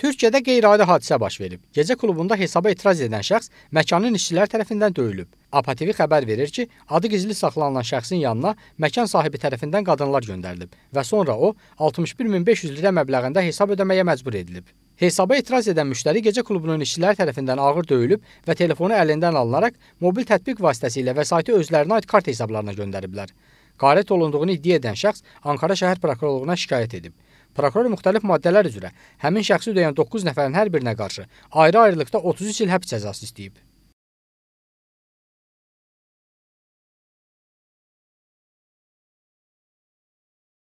Türkiyədə qeyri-adi hadisə baş verib. Gecə klubunda hesaba etiraz edən şəxs məkanın işçiləri tərəfindən döyülüb. APTV xəbər verir ki, adı gizli saxlanılan şəxsin yanına məkan sahibi tərəfindən qadınlar göndərilib və sonra o 61500 lirə məbləğində hesab ödəməyə məcbur edilib. Hesaba etiraz edən müştəri gecə klubunun işçiləri tərəfindən ağır döyülüb və telefonu əlindən alınaraq mobil tətbiq vasitəsilə vəsaiti özlərinə aid kart hesablarına göndəriblər. Qarət olunduğunu iddia edən şəxs Ankara şəhər prokurorluğuna şikayət edib. Prokuror müxtəlif maddələr üzrə həmin şəxsi ödəyən 9 nəfərin hər birinə qarşı ayrı-ayrılıqda 33 il həbs cəzası istəyib.